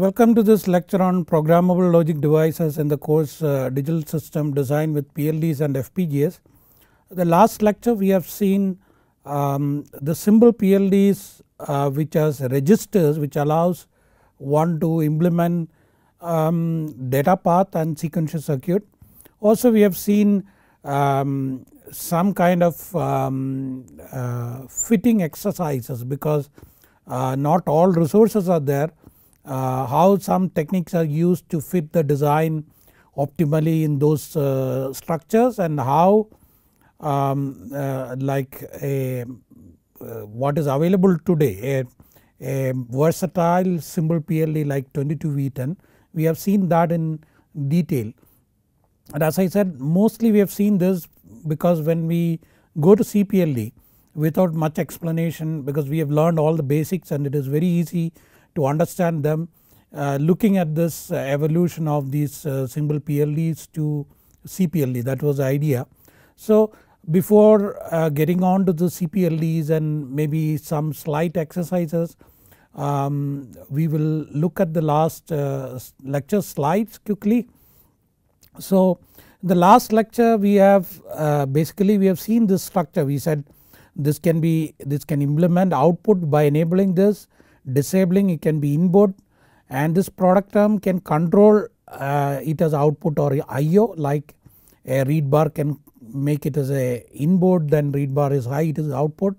welcome to this lecture on programmable logic devices in the course uh, digital system design with PLDs and FPGAs. The last lecture we have seen um, the simple PLDs uh, which has registers which allows one to implement um, data path and sequential circuit. Also we have seen um, some kind of um, uh, fitting exercises because uh, not all resources are there uh, how some techniques are used to fit the design optimally in those uh, structures and how um, uh, like a uh, what is available today a, a versatile simple PLD like 22 V10 we have seen that in detail and as I said mostly we have seen this because when we go to CPLD without much explanation because we have learned all the basics and it is very easy to understand them uh, looking at this uh, evolution of these uh, symbol PLDs to CPLD that was the idea. So before uh, getting on to the CPLDs and maybe some slight exercises um, we will look at the last uh, lecture slides quickly. So the last lecture we have uh, basically we have seen this structure we said this can be this can implement output by enabling this disabling it can be input and this product term can control uh, it as output or IO like a read bar can make it as a inboard then read bar is high it is output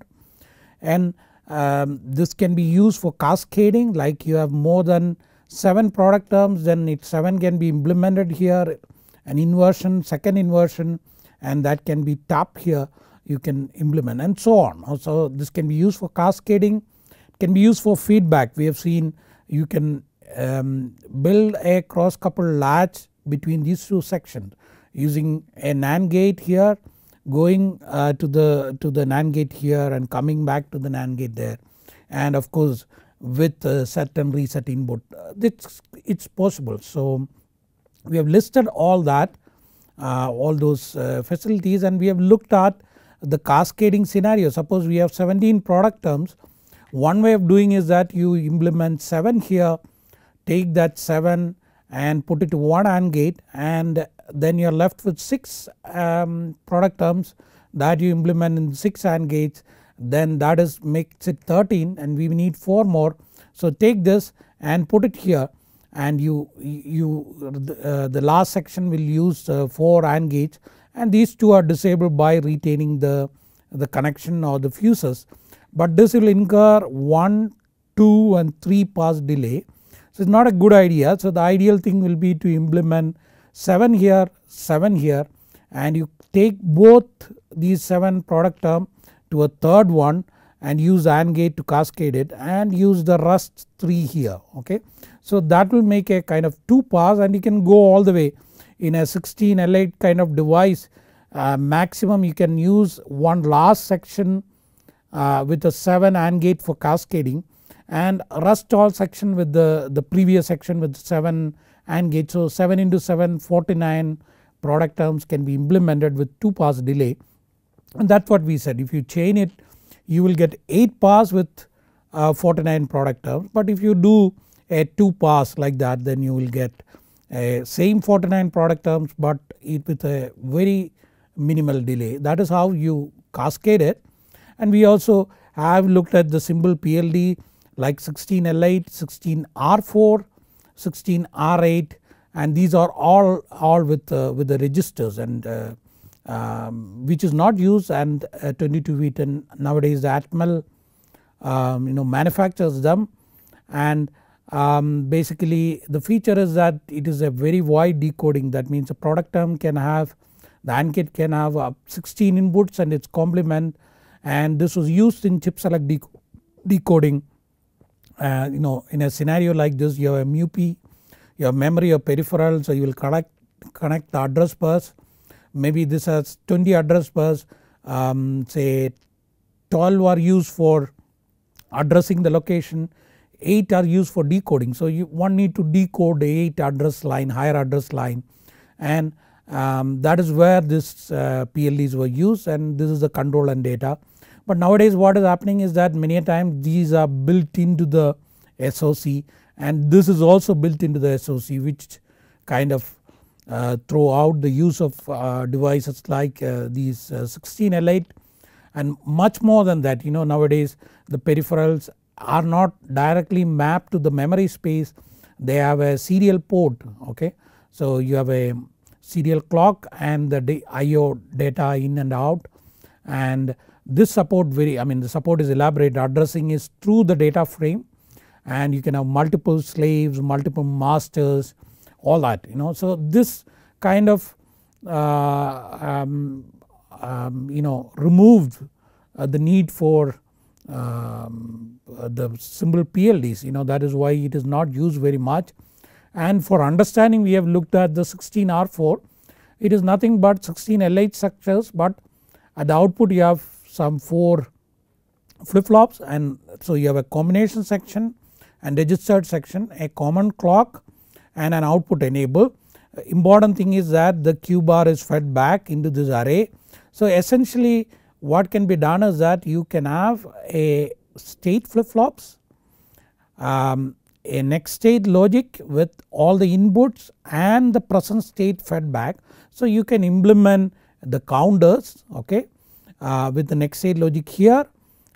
and um, this can be used for cascading like you have more than 7 product terms then it 7 can be implemented here an inversion second inversion and that can be tapped here you can implement and so on. So this can be used for cascading can be used for feedback we have seen you can um, build a cross coupled latch between these two sections using a NAND gate here going uh, to the to the NAND gate here and coming back to the NAND gate there and of course with set and reset input uh, it's, it's possible. So we have listed all that uh, all those uh, facilities and we have looked at the cascading scenario suppose we have 17 product terms one way of doing is that you implement 7 here take that 7 and put it to one AND gate and then you are left with 6 um, product terms that you implement in 6 AND gates then that is makes it 13 and we need 4 more. So take this and put it here and you, you uh, the last section will use uh, 4 AND gates and these two are disabled by retaining the, the connection or the fuses but this will incur 1, 2 and 3 pass delay. So it's not a good idea. So the ideal thing will be to implement 7 here, 7 here and you take both these 7 product term to a third one and use AND gate to cascade it and use the rust 3 here okay. So that will make a kind of 2 pass and you can go all the way in a 16 L8 kind of device uh, maximum you can use one last section uh, with a 7 AND gate for cascading and all section with the, the previous section with 7 AND gate. So 7 into 7 49 product terms can be implemented with 2 pass delay and that's what we said if you chain it you will get 8 pass with uh, 49 product terms but if you do a 2 pass like that then you will get a same 49 product terms but it with a very minimal delay that is how you cascade it and we also have looked at the symbol PLD like 16L8, 16R4, 16R8 and these are all, all with, uh, with the registers and uh, um, which is not used and uh, 22 v 10 nowadays Atmel um, you know manufactures them and um, basically the feature is that it is a very wide decoding that means a product term can have the AND gate can have uh, 16 inputs and its complement and this was used in chip select decoding uh, you know in a scenario like this you have a MUP you have memory or peripheral so you will connect, connect the address bus maybe this has 20 address bus um, say 12 are used for addressing the location 8 are used for decoding so you one need to decode 8 address line higher address line and um, that is where this uh, PLDs were used and this is the control and data. But nowadays what is happening is that many a times these are built into the SOC and this is also built into the SOC which kind of uh, throw out the use of uh, devices like uh, these uh, 16L8 and much more than that you know nowadays the peripherals are not directly mapped to the memory space they have a serial port okay. So you have a serial clock and the IO data in and out and this support very I mean the support is elaborate addressing is through the data frame and you can have multiple slaves multiple masters all that you know. So this kind of uh, um, um, you know removed uh, the need for um, uh, the simple PLDs you know that is why it is not used very much and for understanding we have looked at the 16R4 it is nothing but 16 LH structures but at the output you have some 4 flip flops and so you have a combination section and registered section a common clock and an output enable. Important thing is that the Q bar is fed back into this array. So essentially what can be done is that you can have a state flip flops um, a next state logic with all the inputs and the present state fed back. So you can implement the counters okay uh, with the next state logic here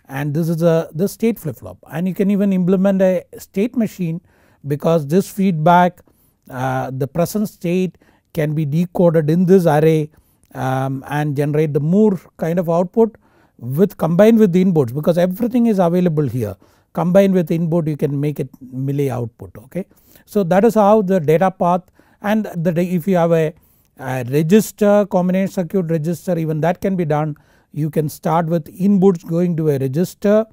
and this is a the state flip flop and you can even implement a state machine because this feedback uh, the present state can be decoded in this array um, and generate the more kind of output with combined with the inputs because everything is available here combined with input you can make it milli output okay. So that is how the data path and the if you have a, a register combination circuit register even that can be done you can start with inputs going to a register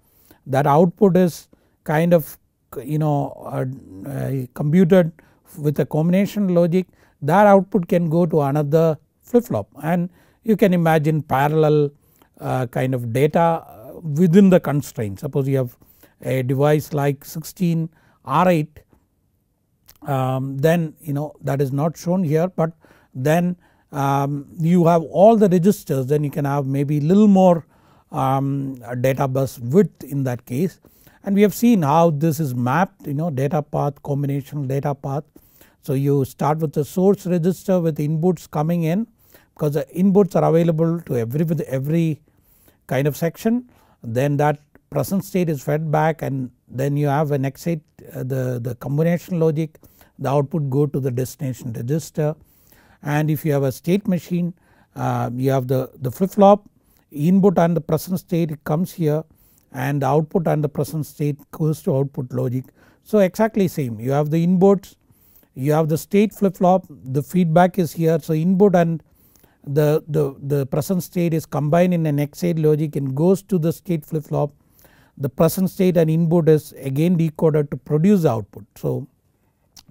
that output is kind of you know uh, uh, computed with a combination logic that output can go to another flip flop and you can imagine parallel uh, kind of data uh, within the constraint suppose you have a device like 16R8 um, then you know that is not shown here but then um, you have all the registers then you can have maybe little more um, data bus width in that case and we have seen how this is mapped you know data path combinational data path. So you start with the source register with inputs coming in because the inputs are available to every, every kind of section then that present state is fed back and then you have an exit uh, the, the combination logic the output go to the destination register and if you have a state machine uh, you have the, the flip flop input and the present state it comes here and the output and the present state goes to output logic. So exactly same you have the inputs you have the state flip flop the feedback is here so input and the, the, the present state is combined in an XA logic and goes to the state flip flop the present state and input is again decoded to produce output. So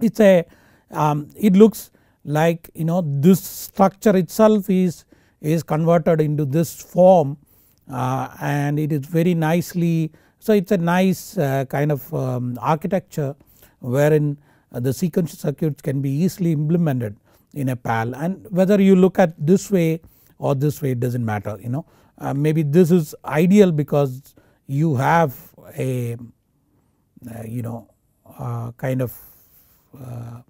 it's a um, it looks like you know this structure itself is is converted into this form uh, and it is very nicely so it's a nice uh, kind of um, architecture wherein the sequential circuits can be easily implemented in a PAL and whether you look at this way or this way it doesn't matter you know uh, maybe this is ideal because you have a uh, you know kind of uh,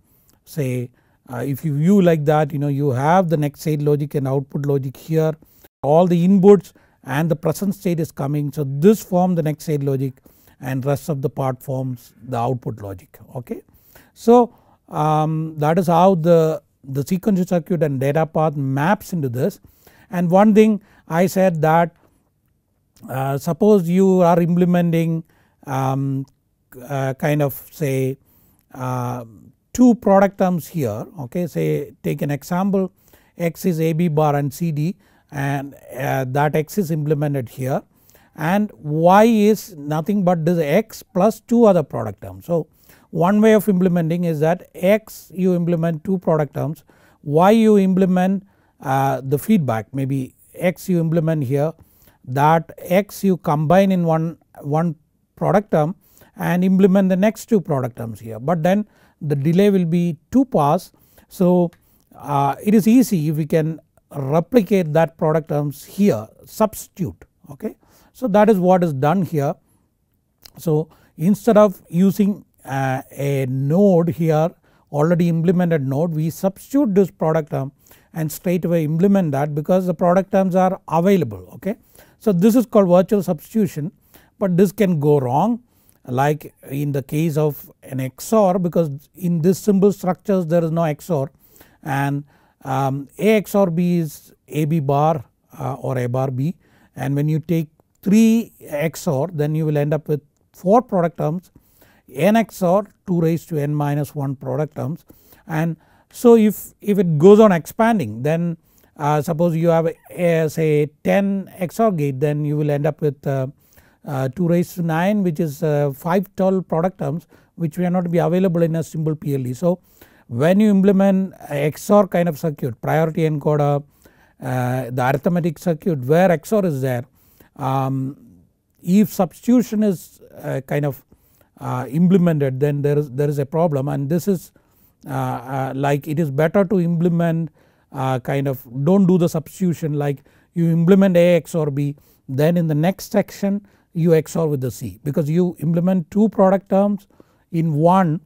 say uh, if you view like that you know you have the next state logic and output logic here all the inputs and the present state is coming. So this form the next state logic and rest of the part forms the output logic okay. So um, that is how the, the sequential circuit and data path maps into this and one thing I said that uh, suppose you are implementing um, uh, kind of say uh, two product terms here okay say take an example x is AB bar and CD and uh, that x is implemented here and y is nothing but this x plus two other product terms. So one way of implementing is that x you implement two product terms y you implement uh, the feedback maybe x you implement here that x you combine in one, one product term and implement the next two product terms here but then the delay will be 2 pass. So uh, it is easy if we can replicate that product terms here substitute okay. So that is what is done here. So instead of using uh, a node here already implemented node we substitute this product term and straight away implement that because the product terms are available okay. So this is called virtual substitution but this can go wrong like in the case of an XOR because in this symbol structures there is no XOR and um, A XOR B is AB bar uh, or A bar B and when you take 3 XOR then you will end up with 4 product terms n XOR 2 raised to n minus 1 product terms and so if, if it goes on expanding then uh, suppose you have a, uh, say 10 XOR gate then you will end up with uh, uh, 2 raised to 9 which is 5 tall product terms which may not be available in a simple PLE. So when you implement XOR kind of circuit priority encoder the arithmetic circuit where XOR is there um, if substitution is kind of uh, implemented then there is there is a problem and this is uh, uh, like it is better to implement uh, kind of don't do the substitution like you implement A XOR B then in the next section you XOR with the C because you implement two product terms in one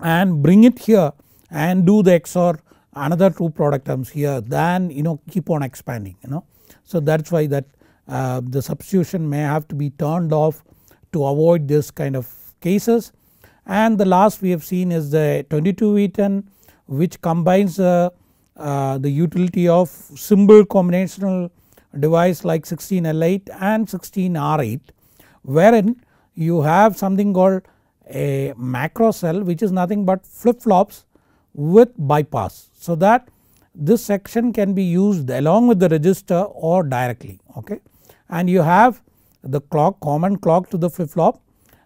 and bring it here and do the XOR another two product terms here then you know keep on expanding you know. So that is why that uh, the substitution may have to be turned off to avoid this kind of cases and the last we have seen is the 22 V10 which combines the uh, the utility of simple combinational device like 16L8 and 16R8 wherein you have something called a macro cell which is nothing but flip flops with bypass. So that this section can be used along with the register or directly okay and you have the clock common clock to the flip flop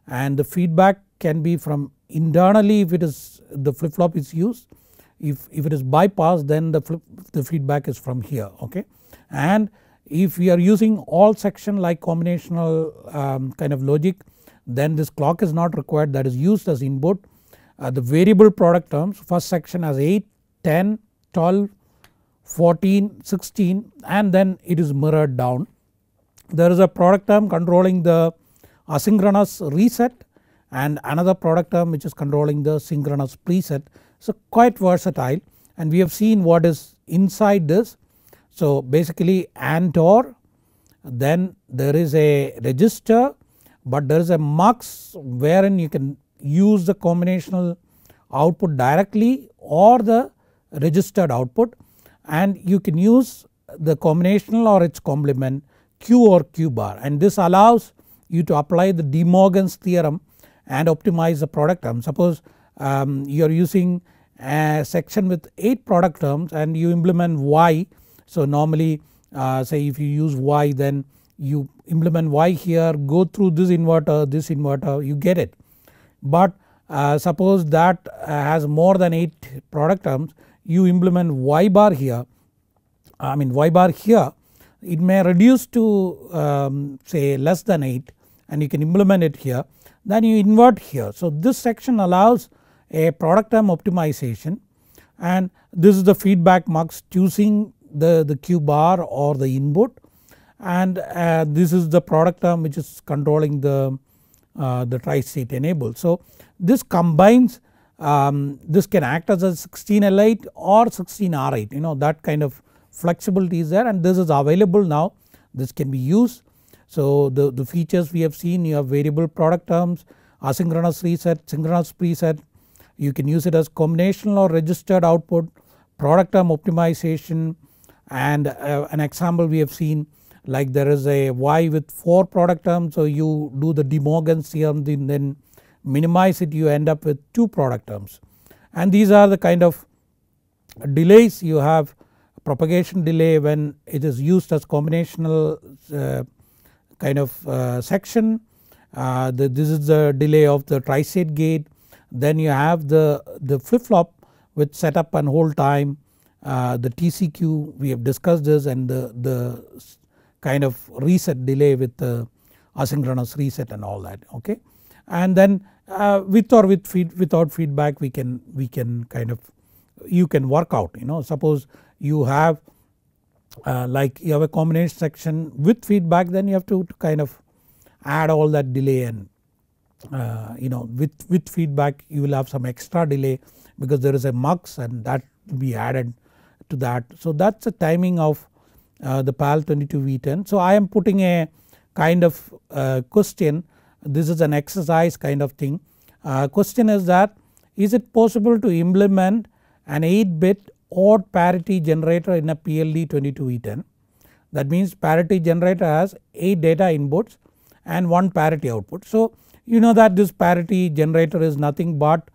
and the feedback can be from internally if it is the flip flop is used if, if it is bypassed then the, the feedback is from here okay. And if we are using all section like combinational um, kind of logic then this clock is not required that is used as input. Uh, the variable product terms first section has 8, 10, 12, 14, 16 and then it is mirrored down. There is a product term controlling the asynchronous reset and another product term which is controlling the synchronous preset so quite versatile and we have seen what is inside this. So basically AND OR then there is a register but there is a mux wherein you can use the combinational output directly or the registered output and you can use the combinational or its complement Q or Q bar and this allows you to apply the De Morgan's theorem and optimize the product term. Suppose um, you are using section with 8 product terms and you implement Y. So normally uh, say if you use Y then you implement Y here go through this inverter this inverter you get it. But uh, suppose that uh, has more than 8 product terms you implement Y bar here I mean Y bar here it may reduce to um, say less than 8 and you can implement it here then you invert here. So this section allows a product term optimization and this is the feedback mux choosing the, the Q bar or the input and uh, this is the product term which is controlling the, uh, the tri-state enable. So this combines um, this can act as a 16 L8 or 16 R8 you know that kind of flexibility is there and this is available now this can be used. So the, the features we have seen you have variable product terms asynchronous reset synchronous preset you can use it as combinational or registered output, product term optimization and uh, an example we have seen like there is a Y with 4 product terms so you do the De Morgan's theorem then minimize it you end up with 2 product terms. And these are the kind of delays you have propagation delay when it is used as combinational uh, kind of uh, section. Uh, the, this is the delay of the tri-state gate then you have the, the flip flop with setup and hold time uh, the TCQ we have discussed this and the, the kind of reset delay with the asynchronous reset and all that okay. And then uh, with or with feed, without feedback we can we can kind of you can work out you know suppose you have uh, like you have a combination section with feedback then you have to, to kind of add all that delay and uh, you know with, with feedback you will have some extra delay because there is a mux and that will be added to that. So that is the timing of uh, the PAL 22 V10. So I am putting a kind of uh, question this is an exercise kind of thing. Uh, question is that is it possible to implement an 8 bit odd parity generator in a PLD 22 V10 that means parity generator has 8 data inputs and 1 parity output. So you know that this parity generator is nothing but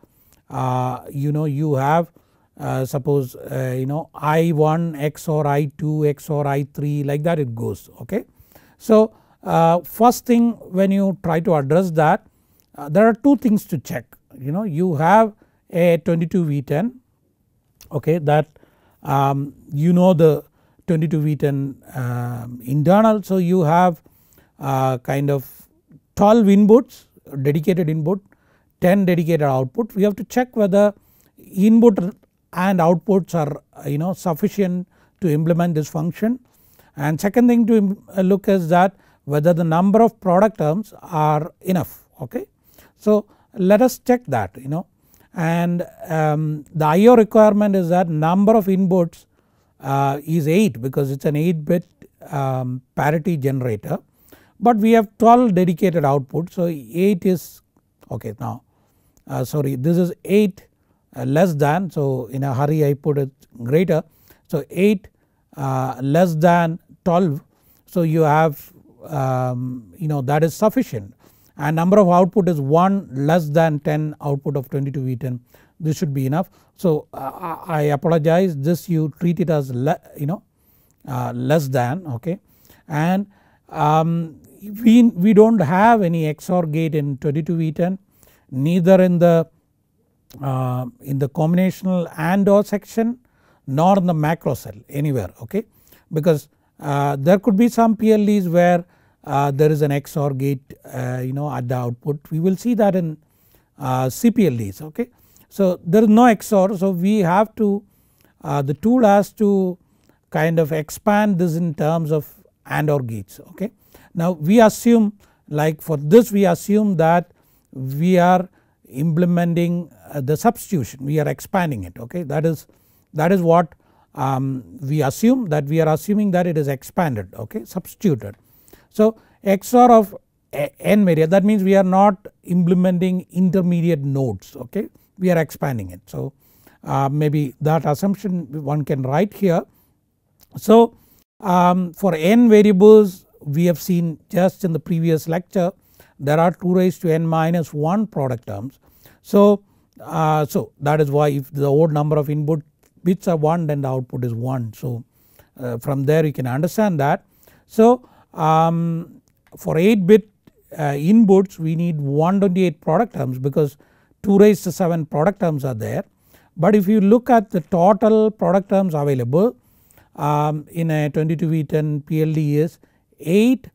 uh, you know you have uh, suppose uh, you know I1 XOR I2 XOR I3 like that it goes okay. So uh, first thing when you try to address that uh, there are two things to check you know you have a 22 V10 okay that um, you know the 22 V10 um, internal so you have uh, kind of 12 inputs dedicated input 10 dedicated output we have to check whether input and outputs are you know sufficient to implement this function and second thing to uh, look is that whether the number of product terms are enough okay. So let us check that you know and um, the IO requirement is that number of inputs uh, is 8 because it is an 8 bit um, parity generator but we have 12 dedicated output. So 8 is okay now uh, sorry this is 8 uh, less than so in a hurry I put it greater. So 8 uh, less than 12 so you have um, you know that is sufficient and number of output is 1 less than 10 output of 22 V10 this should be enough. So uh, I apologize this you treat it as you know uh, less than okay and um, we, we do not have any XOR gate in 22V10 neither in the uh, in the combinational and or section nor in the macro cell anywhere okay because uh, there could be some PLDs where uh, there is an XOR gate uh, you know at the output we will see that in uh, CPLDs okay. So there is no XOR so we have to uh, the tool has to kind of expand this in terms of AND or gates okay. Now we assume like for this we assume that we are implementing uh, the substitution we are expanding it okay that is that is what um, we assume that we are assuming that it is expanded okay substituted. So XOR of n variable that means we are not implementing intermediate nodes okay we are expanding it. So uh, maybe that assumption one can write here. So um, for n variables we have seen just in the previous lecture there are 2 raised to n minus 1 product terms. So, uh, so that is why if the odd number of input bits are 1 then the output is 1. So, uh, from there you can understand that. So, um, for 8 bit uh, inputs we need 128 product terms because 2 raised to 7 product terms are there. But if you look at the total product terms available um, in a 22V10 PLD is 8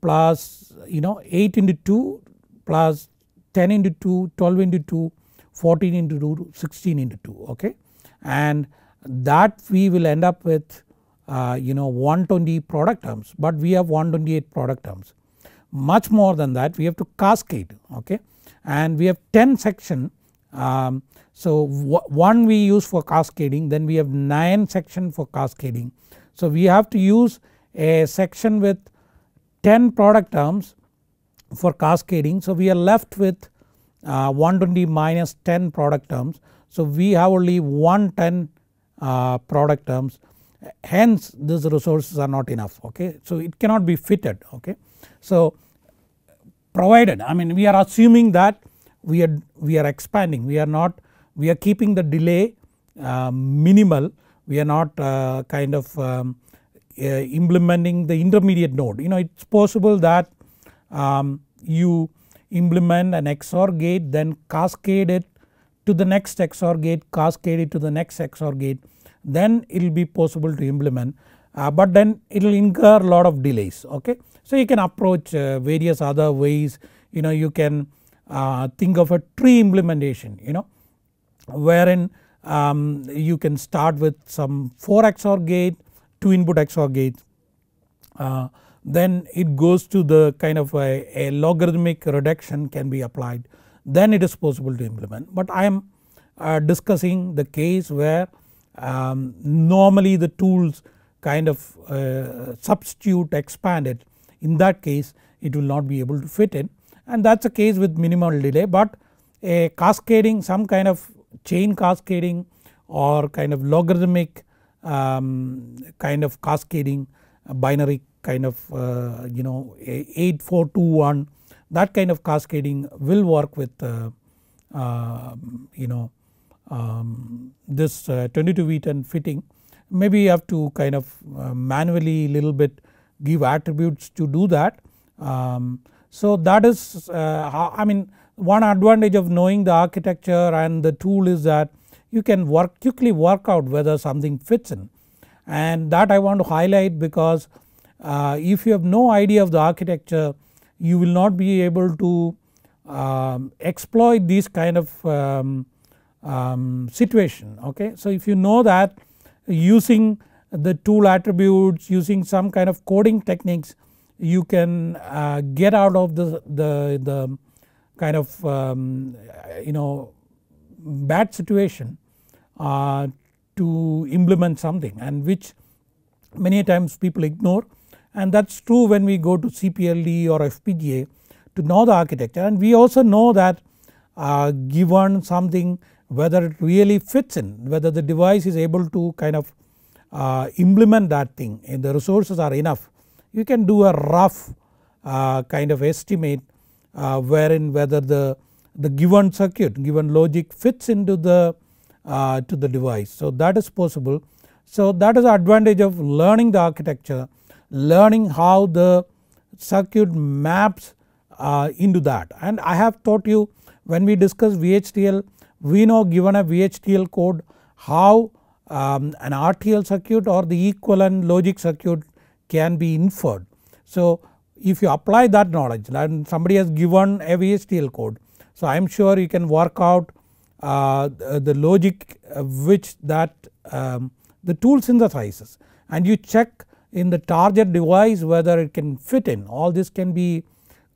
plus you know 8 into 2 plus 10 into 2, 12 into 2, 14 into 2, 16 into 2 okay. And that we will end up with uh, you know 120 product terms but we have 128 product terms. Much more than that we have to cascade okay and we have 10 section um, so one we use for cascading then we have 9 section for cascading. So we have to use a section with 10 product terms for cascading. So we are left with uh, 120 minus 10 product terms. So we have only 110 uh, product terms hence these resources are not enough okay. So it cannot be fitted okay. So provided I mean we are assuming that we are, we are expanding we are not we are keeping the delay uh, minimal we are not uh, kind of um, uh, implementing the intermediate node you know it is possible that um, you implement an XOR gate then cascade it to the next XOR gate cascade it to the next XOR gate then it will be possible to implement uh, but then it will incur lot of delays okay. So you can approach uh, various other ways you know you can uh, think of a tree implementation you know wherein um, you can start with some 4 XOR gate 2 input XOR gate, Uh, then it goes to the kind of a, a, logarithmic reduction can be applied then it is possible to implement. But I am uh, discussing the case where um, normally the tools kind of uh, substitute expand it in that case it will not be able to fit in and that is a case with minimal delay but a cascading some kind of chain cascading or kind of logarithmic um, kind of cascading binary kind of uh, you know 8421 that kind of cascading will work with uh, uh, you know um, this uh, 22 bit and fitting maybe you have to kind of uh, manually little bit give attributes to do that. Um, so that is uh, I mean one advantage of knowing the architecture and the tool is that you can work quickly work out whether something fits in and that I want to highlight because uh, if you have no idea of the architecture you will not be able to um, exploit this kind of um, um, situation okay. So if you know that using the tool attributes using some kind of coding techniques you can uh, get out of the, the, the kind of um, you know bad situation uh, to implement something and which many times people ignore and that is true when we go to CPLD or FPGA to know the architecture and we also know that uh, given something whether it really fits in whether the device is able to kind of uh, implement that thing and the resources are enough you can do a rough uh, kind of estimate uh, wherein whether the, the given circuit given logic fits into the uh, to the device. So that is possible. So that is the advantage of learning the architecture, learning how the circuit maps uh, into that and I have taught you when we discuss VHDL we know given a VHDL code how um, an RTL circuit or the equivalent logic circuit can be inferred. So if you apply that knowledge and somebody has given a VHDL code so I am sure you can work out uh, the, uh, the logic which that um, the tool synthesizes and you check in the target device whether it can fit in all this can be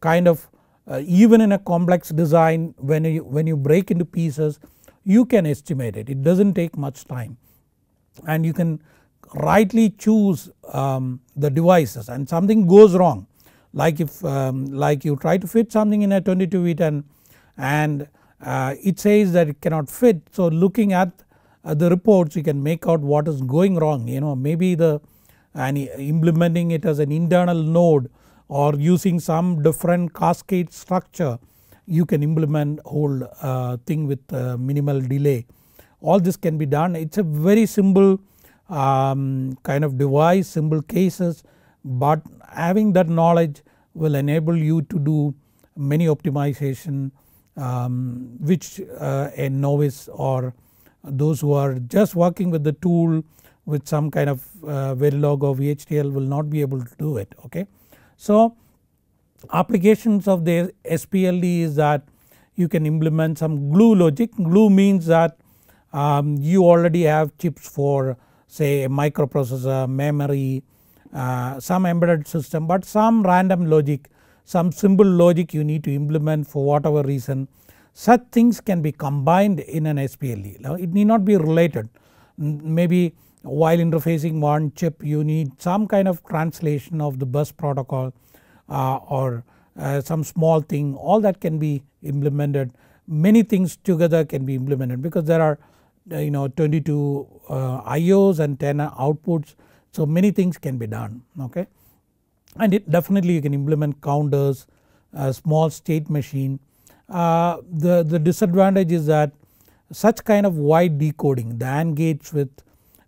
kind of uh, even in a complex design when you, when you break into pieces you can estimate it it does not take much time and you can rightly choose um, the devices and something goes wrong like if um, like you try to fit something in a 22 bit and, and uh, it says that it cannot fit. So looking at uh, the reports you can make out what is going wrong you know maybe the and implementing it as an internal node or using some different cascade structure you can implement whole uh, thing with uh, minimal delay. All this can be done it is a very simple um, kind of device simple cases but having that knowledge will enable you to do many optimization um, which uh, a novice or those who are just working with the tool with some kind of uh, Verilog or VHDL will not be able to do it okay. So applications of the SPLD is that you can implement some glue logic glue means that um, you already have chips for say a microprocessor memory uh, some embedded system but some random logic some simple logic you need to implement for whatever reason such things can be combined in an SPLE. Now it need not be related maybe while interfacing one chip you need some kind of translation of the bus protocol uh, or uh, some small thing all that can be implemented many things together can be implemented because there are uh, you know 22 uh, IOs and 10 outputs so many things can be done okay and it definitely you can implement counters, a small state machine. Uh, the, the disadvantage is that such kind of wide decoding the AND gates with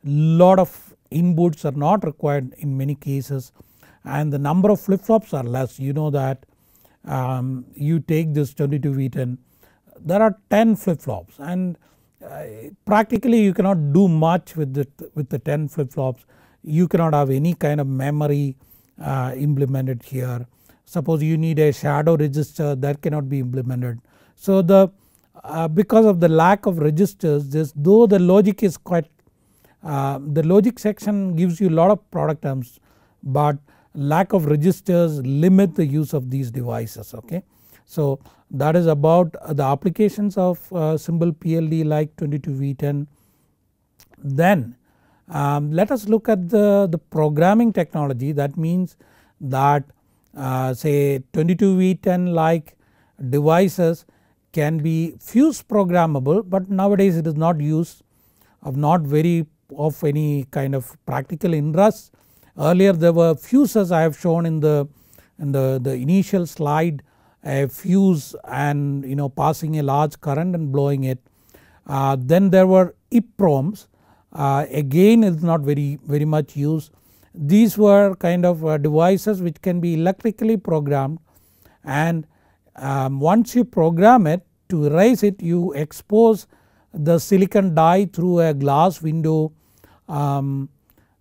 lot of inputs are not required in many cases and the number of flip flops are less you know that um, you take this 22 V10 there are 10 flip flops and uh, practically you cannot do much with the, with the 10 flip flops you cannot have any kind of memory uh, implemented here. Suppose you need a shadow register that cannot be implemented. So the uh, because of the lack of registers this though the logic is quite uh, the logic section gives you a lot of product terms but lack of registers limit the use of these devices okay. So that is about the applications of symbol PLD like 22V10. Then um, let us look at the, the programming technology that means that uh, say 22v10 like devices can be fuse programmable but nowadays it is not used of not very of any kind of practical interest. Earlier there were fuses I have shown in the in the, the initial slide a fuse and you know passing a large current and blowing it. Uh, then there were EPROMs uh, again is not very very much used. These were kind of uh, devices which can be electrically programmed and um, once you program it to erase it you expose the silicon die through a glass window um,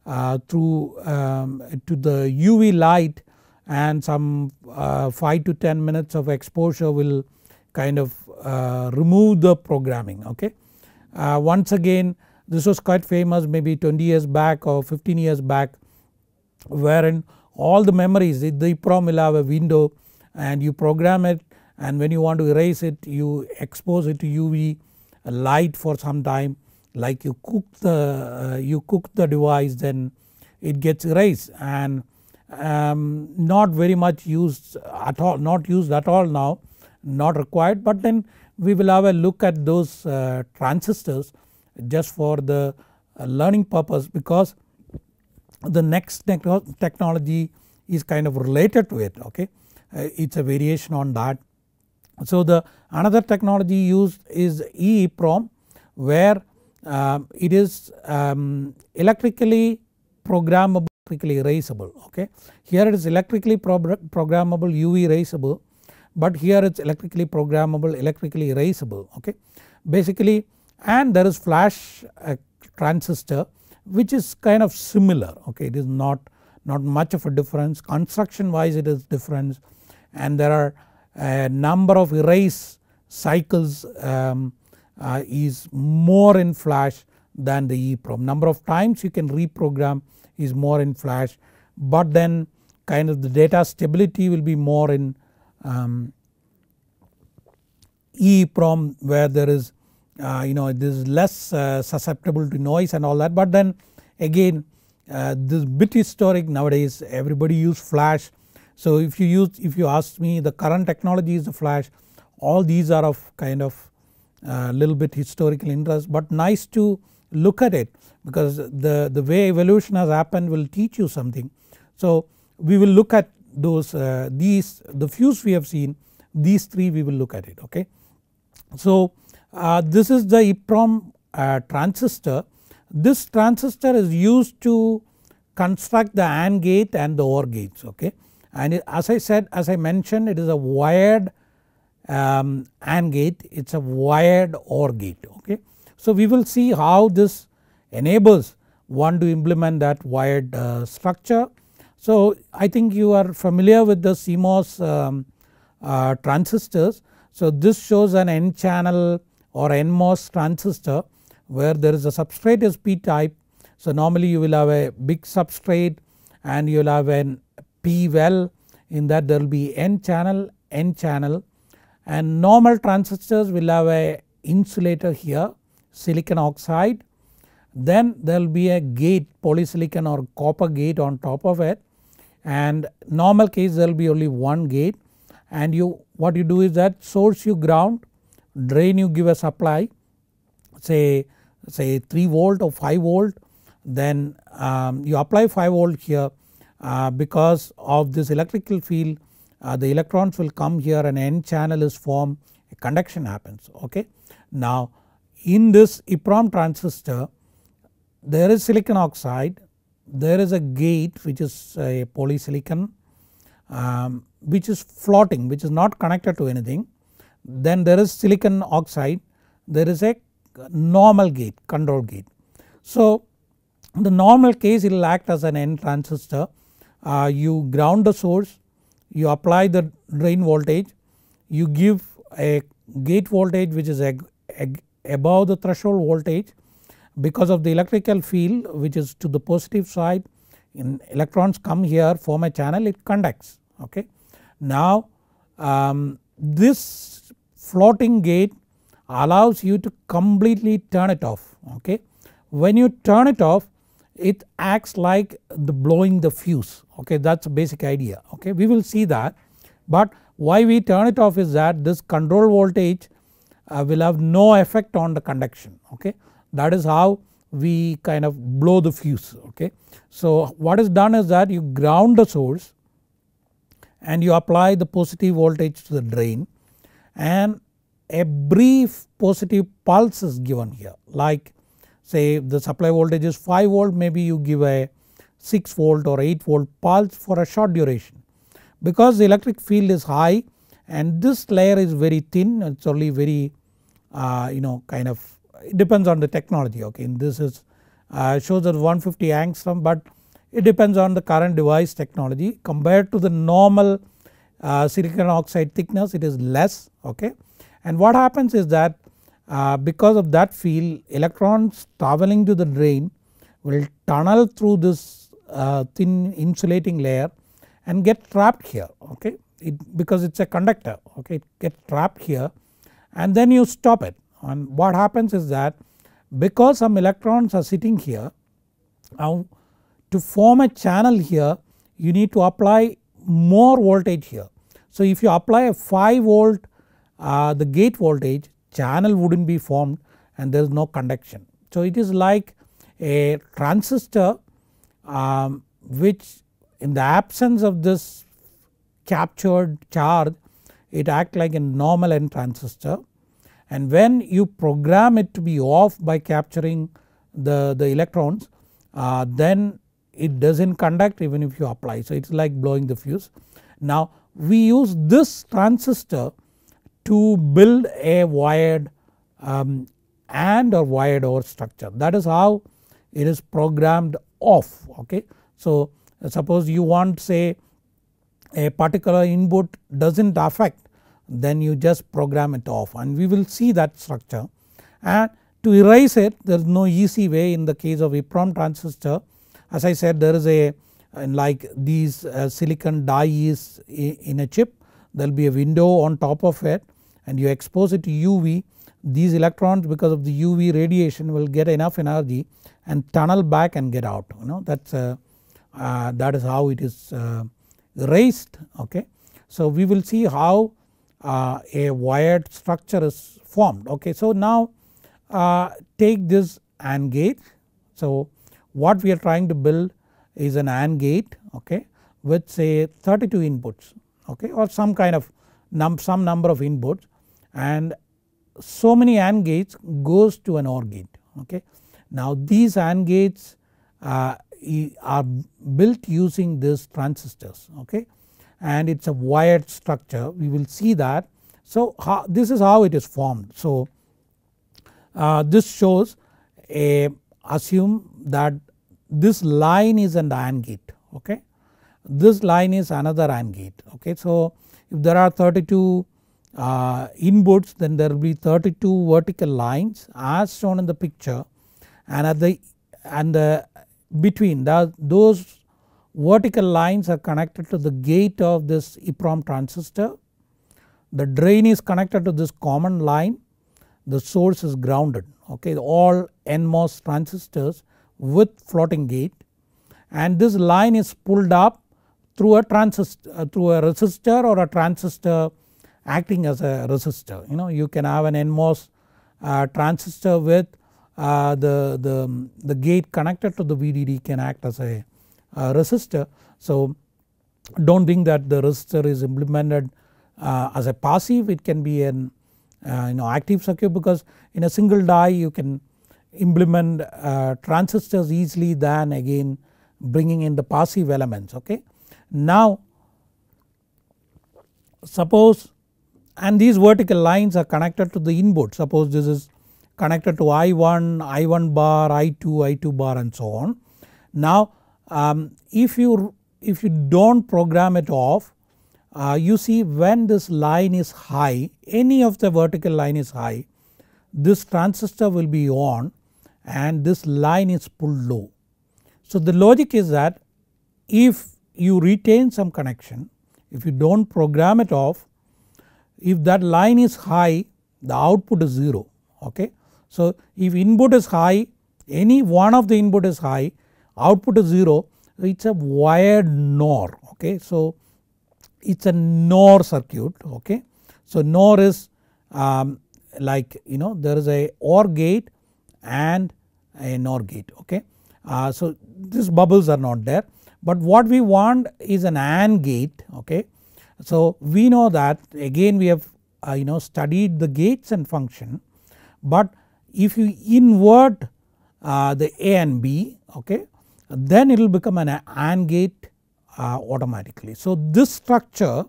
uh, through um, to the UV light and some uh, 5 to 10 minutes of exposure will kind of uh, remove the programming okay. once again this was quite famous maybe 20 years back or 15 years back wherein all the memories the EEPROM will have a window and you program it and when you want to erase it you expose it to UV light for some time like you cook the uh, you cook the device then it gets erased and um, not very much used at all not used at all now not required but then we will have a look at those uh, transistors just for the uh, learning purpose because the next technology is kind of related to it okay uh, it is a variation on that. So the another technology used is EEPROM where uh, it is um, electrically programmable electrically erasable okay. Here it is electrically programmable UV erasable but here it is electrically programmable electrically erasable okay. Basically and there is flash uh, transistor which is kind of similar okay it is not not much of a difference construction wise it is different, and there are a number of erase cycles um, uh, is more in flash than the EEPROM number of times you can reprogram is more in flash but then kind of the data stability will be more in um, EEPROM where there is uh, you know this is less uh, susceptible to noise and all that but then again uh, this bit historic nowadays everybody use flash so if you use if you ask me the current technology is the flash all these are of kind of uh, little bit historical interest but nice to look at it because the, the way evolution has happened will teach you something. So we will look at those uh, these the few we have seen these three we will look at it okay. So uh, this is the EPROM uh, transistor. This transistor is used to construct the AND gate and the OR gates okay. And it, as I said as I mentioned it is a wired um, AND gate it is a wired OR gate okay. So we will see how this enables one to implement that wired uh, structure. So I think you are familiar with the CMOS um, uh, transistors. So this shows an N channel or NMOS transistor where there is a substrate is p type. So normally you will have a big substrate and you will have an p well in that there will be n channel n channel and normal transistors will have a insulator here silicon oxide then there will be a gate polysilicon or copper gate on top of it and normal case there will be only one gate and you what you do is that source you ground drain you give a supply say say 3 volt or 5 volt then um, you apply 5 volt here uh, because of this electrical field uh, the electrons will come here and n channel is formed a conduction happens okay. Now in this EPROM transistor there is silicon oxide there is a gate which is uh, a polysilicon um, which is floating which is not connected to anything then there is silicon oxide there is a normal gate control gate. So the normal case it will act as an N transistor uh, you ground the source you apply the drain voltage you give a gate voltage which is ag, ag above the threshold voltage because of the electrical field which is to the positive side in electrons come here form a channel it conducts okay. Now um, this floating gate allows you to completely turn it off okay. When you turn it off it acts like the blowing the fuse okay that is a basic idea okay we will see that. But why we turn it off is that this control voltage uh, will have no effect on the conduction okay that is how we kind of blow the fuse okay. So what is done is that you ground the source and you apply the positive voltage to the drain and a brief positive pulse is given here like say the supply voltage is 5 volt maybe you give a 6 volt or 8 volt pulse for a short duration. Because the electric field is high and this layer is very thin it is only very uh, you know kind of it depends on the technology okay and this is uh, shows that 150 angstrom but it depends on the current device technology compared to the normal uh, silicon oxide thickness it is less okay. And what happens is that uh, because of that field electrons travelling to the drain will tunnel through this uh, thin insulating layer and get trapped here okay it, because it is a conductor okay it gets trapped here and then you stop it and what happens is that because some electrons are sitting here now to form a channel here you need to apply more voltage here. So if you apply a 5 volt uh, the gate voltage channel wouldn't be formed and there is no conduction. So it is like a transistor um, which in the absence of this captured charge it acts like a normal n transistor and when you program it to be off by capturing the, the electrons uh, then it does not conduct even if you apply. So it is like blowing the fuse. Now we use this transistor to build a wired um, AND or wired OR structure that is how it is programmed off okay. So suppose you want say a particular input does not affect then you just program it off and we will see that structure and to erase it there is no easy way in the case of EPROM transistor as I said there is a uh, like these uh, silicon die is in a chip there will be a window on top of it and you expose it to UV these electrons because of the UV radiation will get enough energy and tunnel back and get out you know that's uh, uh, that is how it is uh, raised okay. So we will see how uh, a wired structure is formed okay so now take this AND gate so what we are trying to build is an AND gate okay with say 32 inputs okay or some kind of num some number of inputs and so many AND gates goes to an OR gate okay. Now these AND gates uh, are built using these transistors okay and it is a wired structure we will see that. So how, this is how it is formed so uh, this shows a assume that this line is an AND gate okay this line is another AND gate okay. So if there are 32 uh, inputs then there will be 32 vertical lines as shown in the picture and at the and uh, the between those vertical lines are connected to the gate of this EPROM transistor. The drain is connected to this common line the source is grounded okay all NMOS transistors with floating gate and this line is pulled up through a transistor uh, through a resistor or a transistor acting as a resistor you know you can have an NMOS uh, transistor with uh, the, the, the gate connected to the VDD can act as a uh, resistor. So do not think that the resistor is implemented uh, as a passive it can be an uh, you know active circuit because in a single die you can implement uh, transistors easily than again bringing in the passive elements okay. Now suppose and these vertical lines are connected to the input suppose this is connected to I1, I1 bar, I2, I2 bar and so on. Now um, if you if you do not program it off uh, you see when this line is high any of the vertical line is high this transistor will be on and this line is pulled low. So the logic is that if you retain some connection if you do not program it off if that line is high the output is 0 okay. So if input is high any one of the input is high output is 0 it is a wired NOR okay. So it is a NOR circuit okay. So NOR is um, like you know there is a OR gate and a NOR gate okay. Uh, so these bubbles are not there but what we want is an AND gate okay. So we know that again we have uh, you know studied the gates and function but if you invert uh, the A and B okay then it will become an AND gate uh, automatically. So this structure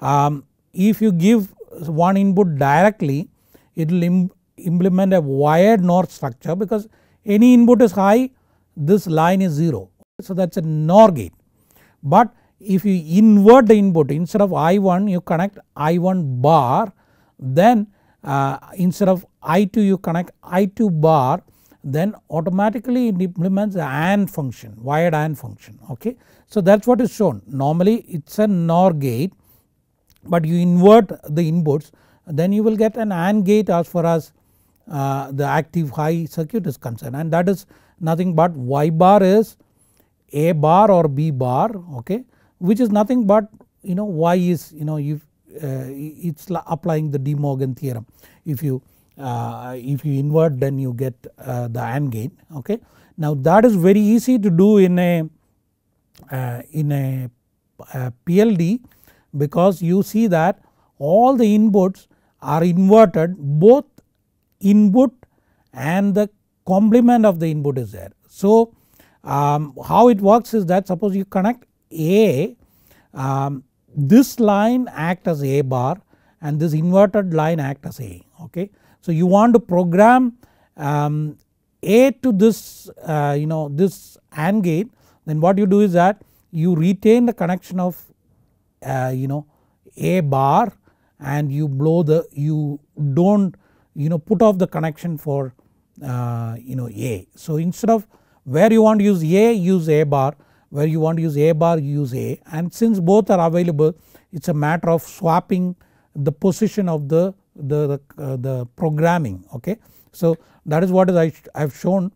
um, if you give one input directly it will Im implement a wired NOR structure because any input is high this line is 0. So that is a NOR gate but if you invert the input instead of I1 you connect I1 bar then uh, instead of I2 you connect I2 bar then automatically it implements the AND function wired AND function okay. So that is what is shown normally it is a NOR gate but you invert the inputs then you will get an AND gate as far as uh, the active high circuit is concerned and that is nothing but Y bar is A bar or B bar okay which is nothing but you know Y is you know you uh, it's applying the De Morgan theorem if you uh, if you invert then you get uh, the AND gate okay. Now that is very easy to do in a uh, in a, a uh, PLD because you see that all the inputs are inverted both input and the complement of the input is there. So um, how it works is that suppose you connect A um, this line act as A bar and this inverted line act as A okay. So you want to program um, A to this uh, you know this AND gate then what you do is that you retain the connection of uh, you know a bar and you blow the you do not you know put off the connection for uh, you know a. So instead of where you want to use a use a bar where you want to use a bar use a and since both are available it is a matter of swapping the position of the the, the, uh, the programming okay. So that is what is I, I have shown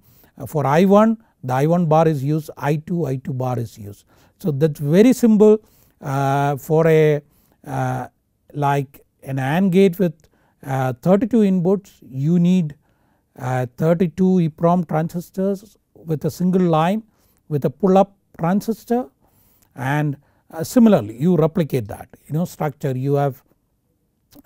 for I1 the I1 bar is used, I2, I2 bar is used. So that's very simple uh, for a uh, like an AND gate with uh, 32 inputs you need uh, 32 EEPROM transistors with a single line with a pull up transistor and uh, similarly you replicate that you know structure you have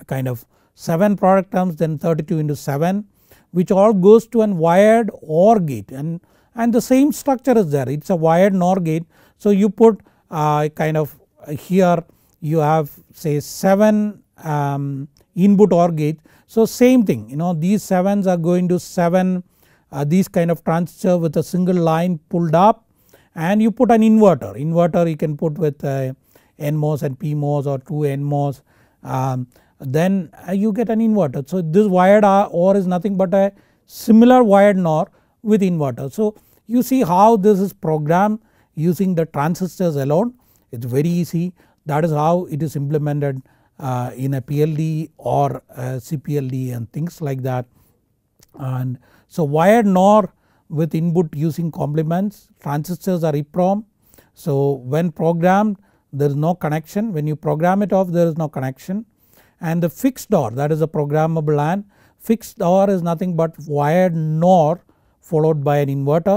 kind of 7 product terms then 32 into 7 which all goes to an wired OR gate and and the same structure is there it is a wired NOR gate. So you put uh, kind of uh, here you have say 7 um, input OR gate. So same thing you know these 7s are going to 7 uh, these kind of transistor with a single line pulled up and you put an inverter. Inverter you can put with uh, NMOS and PMOS or 2 NMOS um, then uh, you get an inverter. So this wired OR is nothing but a similar wired NOR within water. So you see how this is programmed using the transistors alone it is very easy that is how it is implemented uh, in a PLD or a CPLD and things like that. And so wired NOR with input using complements transistors are EPROM. So when programmed there is no connection when you program it off there is no connection and the fixed OR that is a programmable AND fixed OR is nothing but wired NOR followed by an inverter.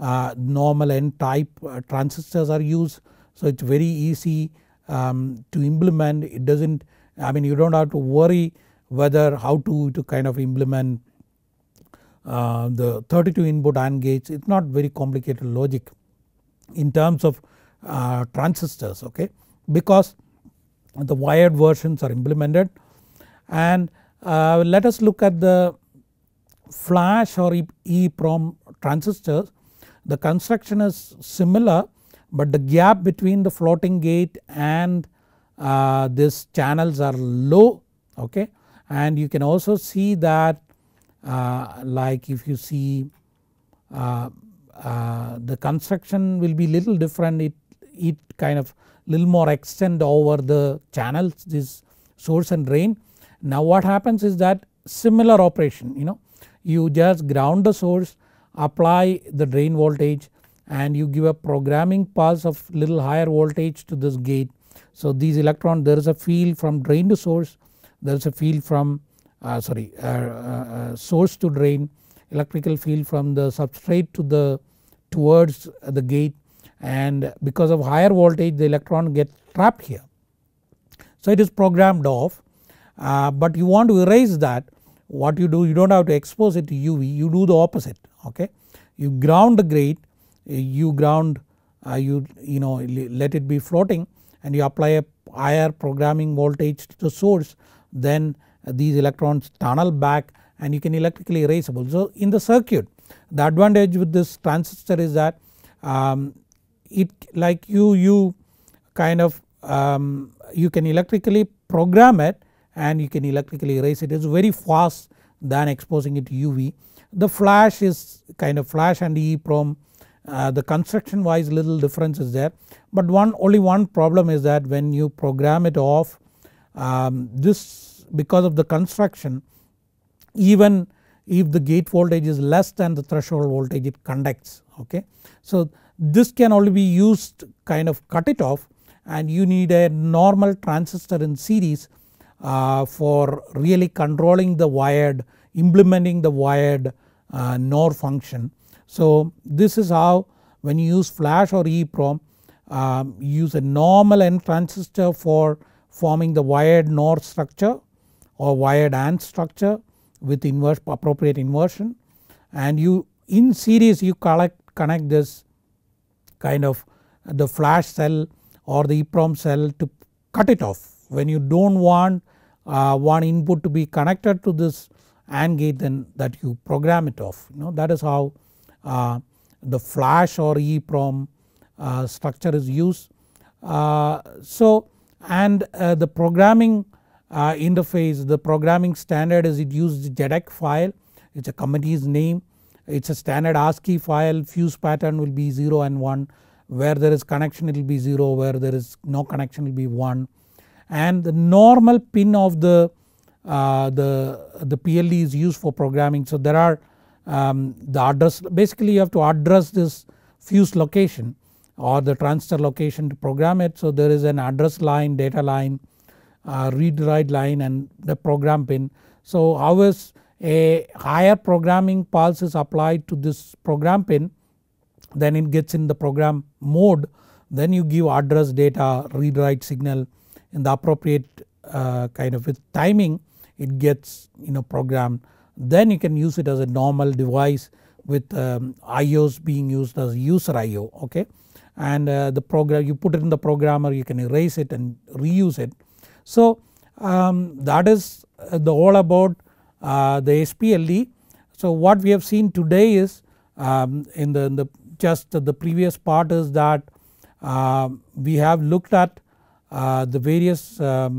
Uh, normal N type uh, transistors are used so it is very easy um, to implement it does not I mean you do not have to worry whether how to, to kind of implement uh, the 32 input AND gates it is not very complicated logic in terms of uh, transistors okay because the wired versions are implemented and uh, let us look at the flash or EEPROM transistors the construction is similar but the gap between the floating gate and uh, this channels are low okay and you can also see that uh, like if you see uh, uh the construction will be little different it, it kind of little more extend over the channels this source and drain. Now what happens is that similar operation you know you just ground the source apply the drain voltage and you give a programming pulse of little higher voltage to this gate. So these electrons, there is a field from drain to source there is a field from uh, sorry uh, uh, uh, source to drain electrical field from the substrate to the towards the gate and because of higher voltage the electron gets trapped here. So it is programmed off uh, but you want to erase that what you do you do not have to expose it to UV you do the opposite okay. You ground the grate eh, you ground uh, you you know let it be floating and you apply a higher programming voltage to the source then these electrons tunnel back and you can electrically erasable. So in the circuit the advantage with this transistor is that um, it like you you kind of um, you can electrically program it and you can electrically erase it. It is very fast than exposing it to UV. The flash is kind of flash and EEPROM uh, the construction wise little difference is there but one only one problem is that when you program it off um, this because of the construction even if the gate voltage is less than the threshold voltage it conducts okay. So this can only be used kind of cut it off and you need a normal transistor in series uh, for really controlling the wired implementing the wired uh, NOR function. So this is how when you use flash or EEPROM um, use a normal N transistor for forming the wired NOR structure or wired AND structure with inverse appropriate inversion and you in series you collect, connect this kind of the flash cell or the EEPROM cell to cut it off when you do not want uh, one input to be connected to this AND gate then that you program it off you know that is how uh, the flash or EEPROM uh, structure is used. Uh, so and uh, the programming uh, interface the programming standard is it uses JEDEC file it is a company's name it is a standard ASCII file fuse pattern will be 0 and 1 where there is connection it will be 0 where there is no connection it will be 1 and the normal pin of the, uh, the, the PLD is used for programming. So there are um, the address basically you have to address this fuse location or the transistor location to program it. So there is an address line, data line, uh, read write line and the program pin. So how is a higher programming pulse is applied to this program pin then it gets in the program mode then you give address data read write signal in the appropriate uh, kind of with timing it gets you know programmed then you can use it as a normal device with um, IOs being used as user IO okay and uh, the program you put it in the programmer you can erase it and reuse it. So um, that is uh, the all about uh, the SPLE. So what we have seen today is um, in, the, in the just the previous part is that uh, we have looked at uh, the various um,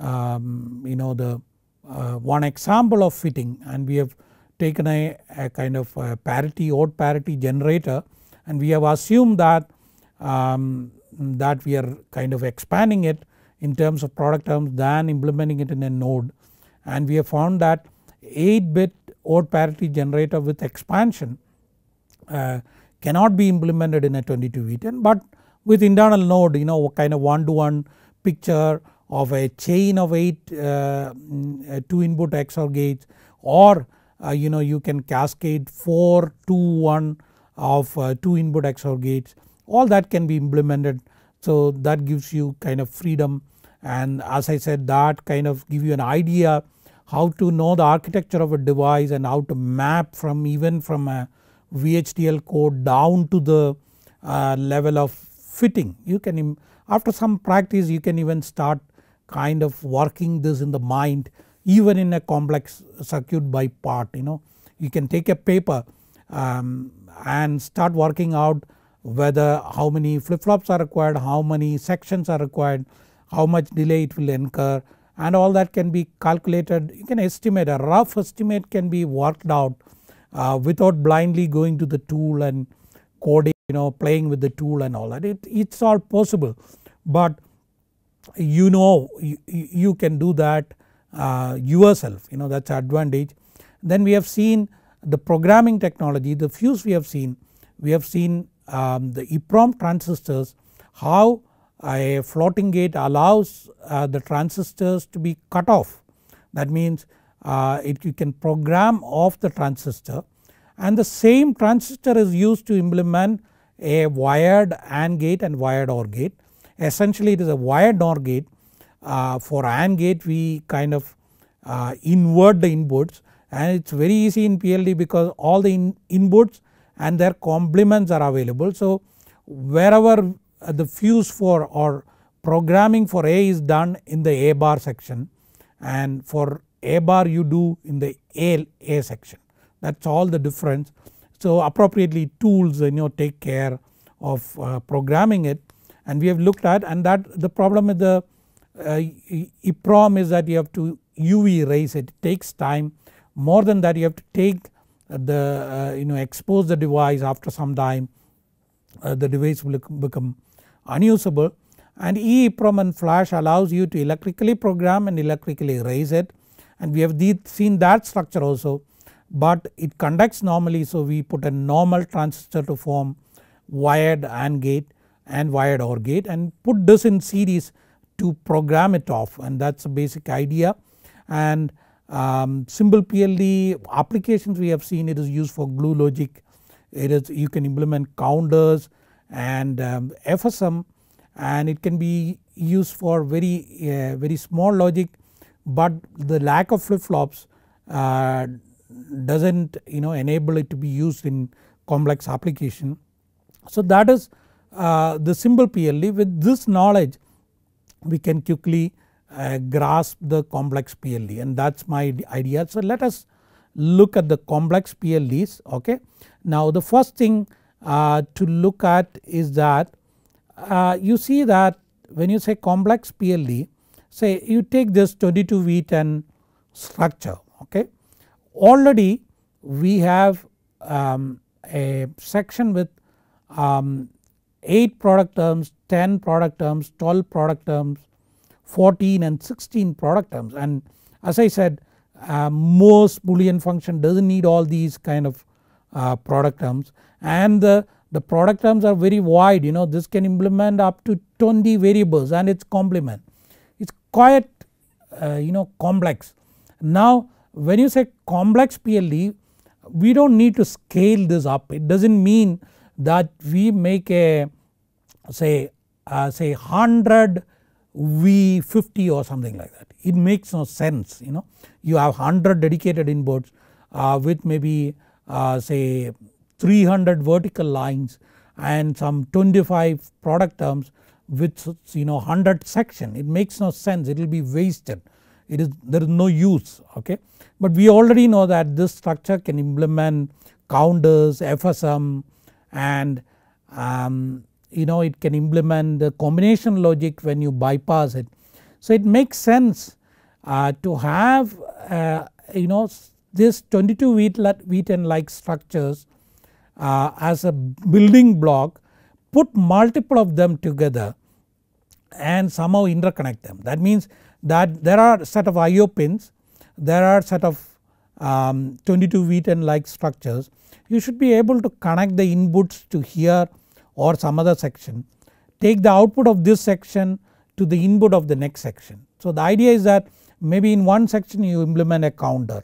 um, you know the uh, one example of fitting and we have taken a, a kind of a parity odd parity generator and we have assumed that um, that we are kind of expanding it in terms of product terms than implementing it in a node and we have found that 8 bit odd parity generator with expansion uh, cannot be implemented in a 22 v10 but with internal node you know kind of one to one picture of a chain of 8 uh, mm, uh 2 input XOR gates or uh, you know you can cascade 4 2 1 of uh, 2 input XOR gates all that can be implemented. So that gives you kind of freedom and as I said that kind of give you an idea how to know the architecture of a device and how to map from even from a VHDL code down to the uh, level of fitting you can after some practice you can even start kind of working this in the mind even in a complex circuit by part you know you can take a paper um, and start working out whether how many flip flops are required how many sections are required how much delay it will incur and all that can be calculated you can estimate a rough estimate can be worked out uh, without blindly going to the tool and coding you know playing with the tool and all that it, it's all possible but you know you, you can do that uh, yourself you know that's advantage. Then we have seen the programming technology the fuse we have seen we have seen um, the EEPROM transistors how a floating gate allows uh, the transistors to be cut off that means uh, it, you can program off the transistor and the same transistor is used to implement a wired AND gate and wired OR gate. Essentially it is a wired OR gate uh, for AND gate we kind of uh, invert the inputs and it is very easy in PLD because all the in inputs and their complements are available. So wherever uh, the fuse for or programming for A is done in the A bar section and for A bar you do in the A, A section that is all the difference so appropriately tools you know take care of uh, programming it and we have looked at and that the problem with the uh, EEPROM is that you have to UV erase it, it takes time more than that you have to take the uh, you know expose the device after some time uh, the device will become unusable and EEPROM and flash allows you to electrically program and electrically erase it and we have seen that structure also but it conducts normally so we put a normal transistor to form wired AND gate and wired OR gate and put this in series to program it off and that is a basic idea and um, simple PLD applications we have seen it is used for glue logic it is you can implement counters and um, FSM and it can be used for very uh, very small logic but the lack of flip flops uh, does not you know enable it to be used in complex application. So that is uh, the simple PLE with this knowledge we can quickly uh, grasp the complex PLE and that is my idea. So let us look at the complex PLEs okay. Now the first thing uh, to look at is that uh, you see that when you say complex PLE say you take this 22 V10 structure okay already we have um, a section with um, 8 product terms, 10 product terms, 12 product terms, 14 and 16 product terms and as I said uh, most boolean function does not need all these kind of uh, product terms and the, the product terms are very wide you know this can implement up to 20 variables and its complement. It is quite uh, you know complex. Now when you say complex PLE we do not need to scale this up it does not mean that we make a say uh, say 100 V50 or something like that it makes no sense you know you have 100 dedicated inputs uh, with maybe uh, say 300 vertical lines and some 25 product terms with you know 100 section it makes no sense it will be wasted it is there is no use okay. But we already know that this structure can implement counters, FSM and um, you know it can implement the combination logic when you bypass it. So it makes sense uh, to have uh, you know this 22 Wheaton like structures uh, as a building block put multiple of them together and somehow interconnect them. That means that there are set of IO pins, there are set of um, 22 V10 like structures you should be able to connect the inputs to here or some other section take the output of this section to the input of the next section. So the idea is that maybe in one section you implement a counter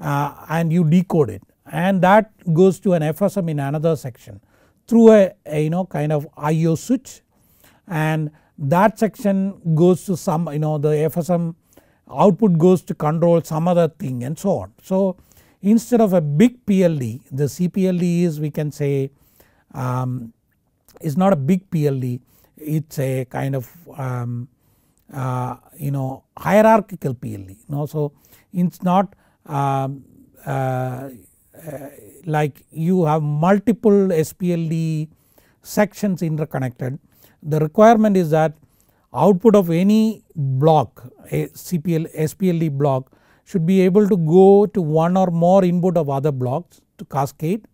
uh, and you decode it and that goes to an FSM in another section through a, a you know kind of IO switch and that section goes to some you know the FSM output goes to control some other thing and so on. So instead of a big PLD the CPLD is we can say um, is not a big PLD it is a kind of um, uh, you know hierarchical PLD you know so it is not um, uh, uh, like you have multiple SPLD sections interconnected the requirement is that output of any block a CPL, SPLD block should be able to go to one or more input of other blocks to cascade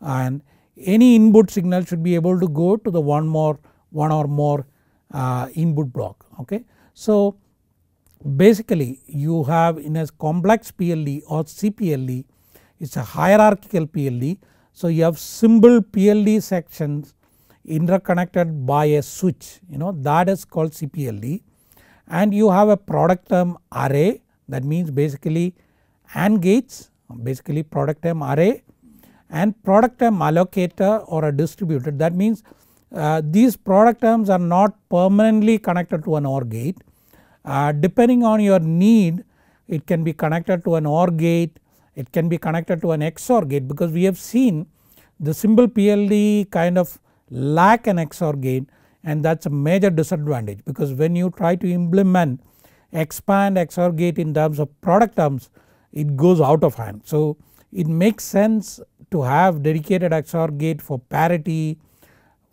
and any input signal should be able to go to the one more one or more uh, input block okay. So basically you have in a complex PLD or CPLD it is a hierarchical PLD so you have simple PLD sections interconnected by a switch you know that is called CPLD and you have a product term array that means basically AND gates basically product term array and product term allocator or a distributor that means uh, these product terms are not permanently connected to an OR gate uh, depending on your need it can be connected to an OR gate it can be connected to an XOR gate because we have seen the symbol PLD kind of lack an XOR gate and that is a major disadvantage because when you try to implement expand XOR gate in terms of product terms it goes out of hand. So it makes sense to have dedicated XOR gate for parity,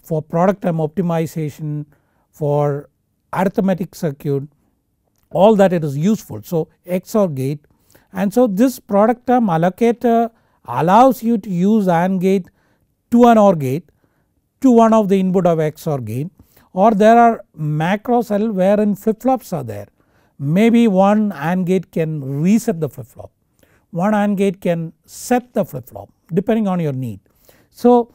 for product term optimization, for arithmetic circuit all that it is useful. So XOR gate and so this product term allocator allows you to use AND gate to an OR gate to one of the input of XOR gate or there are macro cell wherein flip flops are there. Maybe one AND gate can reset the flip flop, one AND gate can set the flip flop depending on your need. So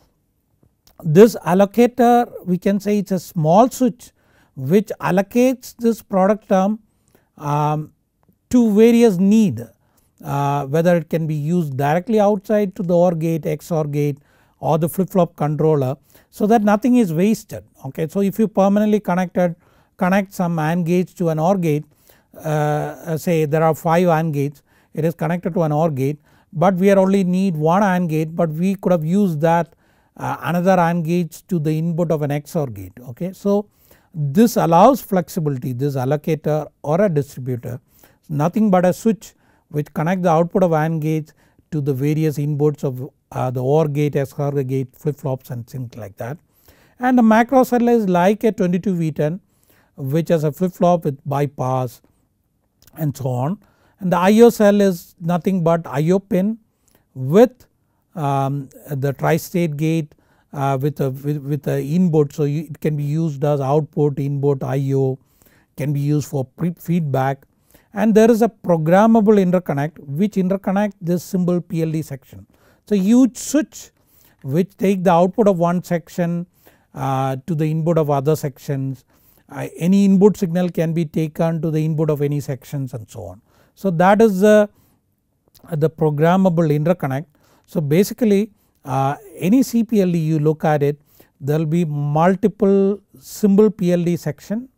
this allocator we can say it is a small switch which allocates this product term um, to various need uh, whether it can be used directly outside to the OR gate, XOR gate or the flip flop controller so that nothing is wasted okay. So if you permanently connected connect some AND gates to an OR gate uh, uh, say there are 5 AND gates it is connected to an OR gate but we are only need one AND gate but we could have used that uh, another AND gate to the input of an XOR gate okay. So this allows flexibility this allocator or a distributor nothing but a switch which connect the output of AND gates to the various inputs of uh, the OR gate, XOR gate, flip flops and things like that. And the macro cell is like a 22V10 which has a flip flop with bypass and so on. And the IO cell is nothing but IO pin with um, the tri-state gate uh, with a with, with a input. So you, it can be used as output, input, IO, can be used for feedback and there is a programmable interconnect which interconnect this symbol PLD section. So huge switch which take the output of one section uh, to the input of other sections uh, any input signal can be taken to the input of any sections and so on. So that is the, the programmable interconnect. So basically uh, any CPLD you look at it there will be multiple symbol PLD section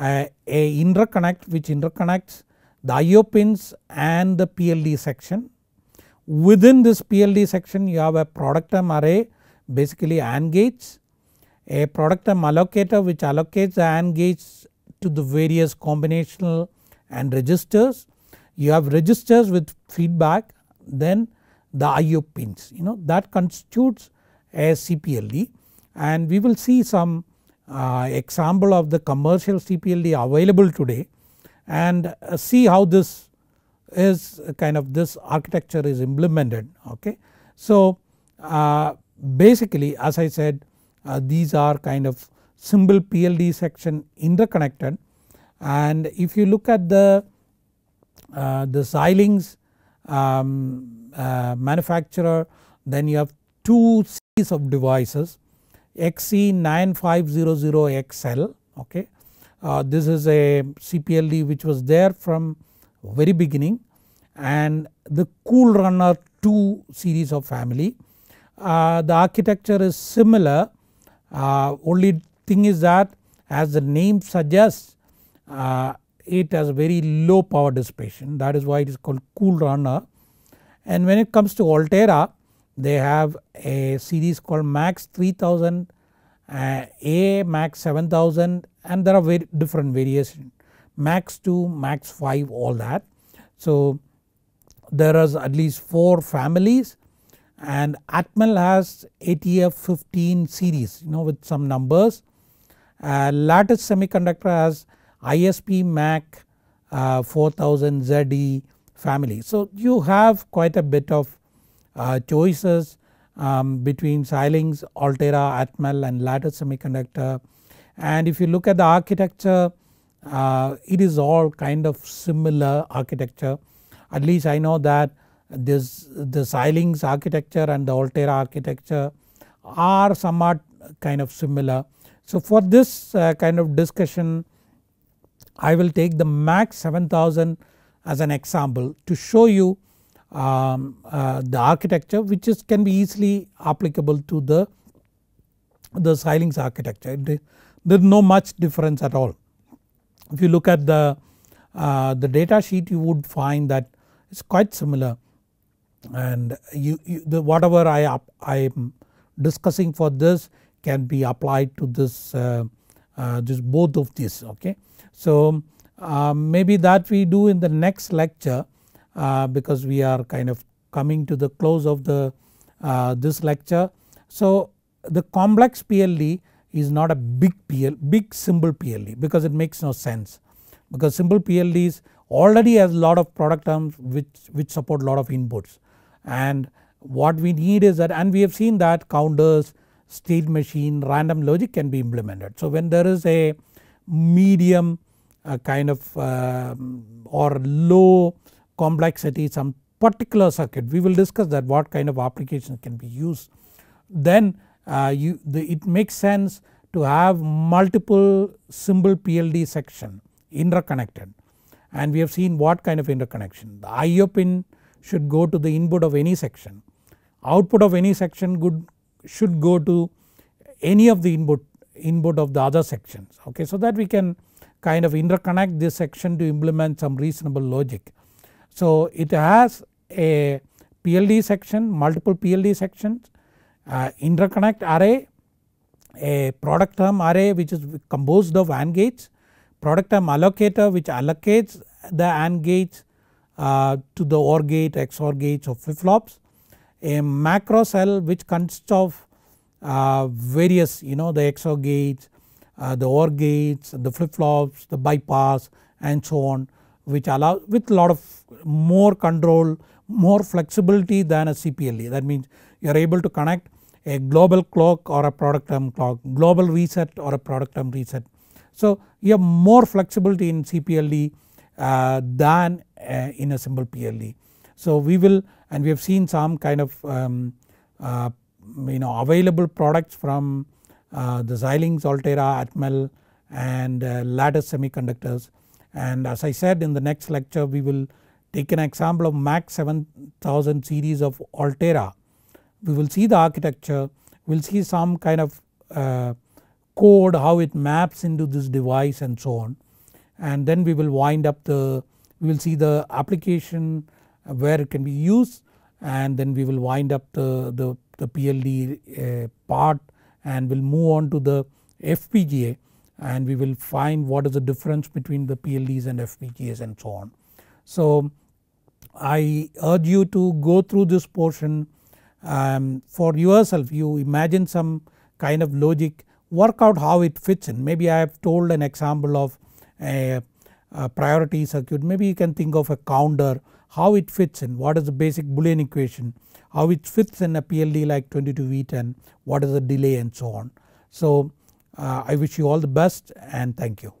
a interconnect which interconnects the IO pins and the PLD section. Within this PLD section you have a product term array basically AND gates, a product term allocator which allocates the AND gates to the various combinational and registers. You have registers with feedback then the IO pins you know that constitutes a CPLD and we will see some uh, example of the commercial CPLD available today and uh, see how this is kind of this architecture is implemented okay. So uh, basically as I said these are kind of symbol PLD section interconnected and if you look at the uh, the Xilinx um, uh, manufacturer then you have two series of devices XE9500XL okay. Uh, this is a CPLD which was there from very beginning and the Cool Runner 2 series of family. Uh, the architecture is similar uh, only thing is that as the name suggests uh, it has very low power dissipation that is why it is called Cool Runner and when it comes to Altera they have a series called max 3000 uh, a max 7000 and there are very different variations max 2 max 5 all that. So there is at least 4 families and Atmel has ATF 15 series you know with some numbers. Uh, Lattice Semiconductor has ISP MAC uh, 4000 ZE family. So you have quite a bit of uh, choices um, between Xilinx, Altera, Atmel and Lattice Semiconductor. And if you look at the architecture uh, it is all kind of similar architecture at least I know that this the Xilinx architecture and the Altera architecture are somewhat kind of similar. So for this uh, kind of discussion I will take the MAX 7000 as an example to show you um, uh, the architecture which is can be easily applicable to the, the Xilinx architecture. There is no much difference at all. If you look at the, uh, the data sheet you would find that it is quite similar and you, you the, whatever I, I am discussing for this can be applied to this, uh, uh this both of these okay. So um, maybe that we do in the next lecture uh, because we are kind of coming to the close of the uh, this lecture. So the complex PLD is not a big PL, big simple PLD because it makes no sense because simple PLDs already has a lot of product terms which, which support lot of inputs and what we need is that and we have seen that counters, state machine, random logic can be implemented. So when there is a medium a kind of uh, or low complexity some particular circuit we will discuss that what kind of application can be used. Then uh, you, the, it makes sense to have multiple symbol PLD section interconnected and we have seen what kind of interconnection. The IO pin should go to the input of any section, output of any section good, should go to any of the input, input of the other sections okay. So that we can kind of interconnect this section to implement some reasonable logic so it has a PLD section, multiple PLD sections, uh, interconnect array, a product term array which is composed of AND gates, product term allocator which allocates the AND gates uh, to the OR gate, XOR gates or flip flops, a macro cell which consists of uh, various you know the XOR gates, uh, the OR gates, the flip flops, the bypass and so on which allows with lot of more control more flexibility than a CPLE that means you are able to connect a global clock or a product term clock global reset or a product term reset. So you have more flexibility in CPLE uh, than uh, in a simple PLE. So we will and we have seen some kind of um, uh, you know available products from uh, the Xilinx, Altera, Atmel and uh, Lattice semiconductors and as I said in the next lecture we will take an example of MAC 7000 series of Altera. We will see the architecture, we will see some kind of uh, code how it maps into this device and so on and then we will wind up the we will see the application uh, where it can be used and then we will wind up the, the, the PLD uh, part and we will move on to the FPGA and we will find what is the difference between the PLDs and FPGAs and so on. So I urge you to go through this portion um, for yourself you imagine some kind of logic work out how it fits in maybe I have told an example of a, a priority circuit maybe you can think of a counter how it fits in what is the basic boolean equation how it fits in a PLD like 22V10 what is the delay and so on. So uh, I wish you all the best and thank you.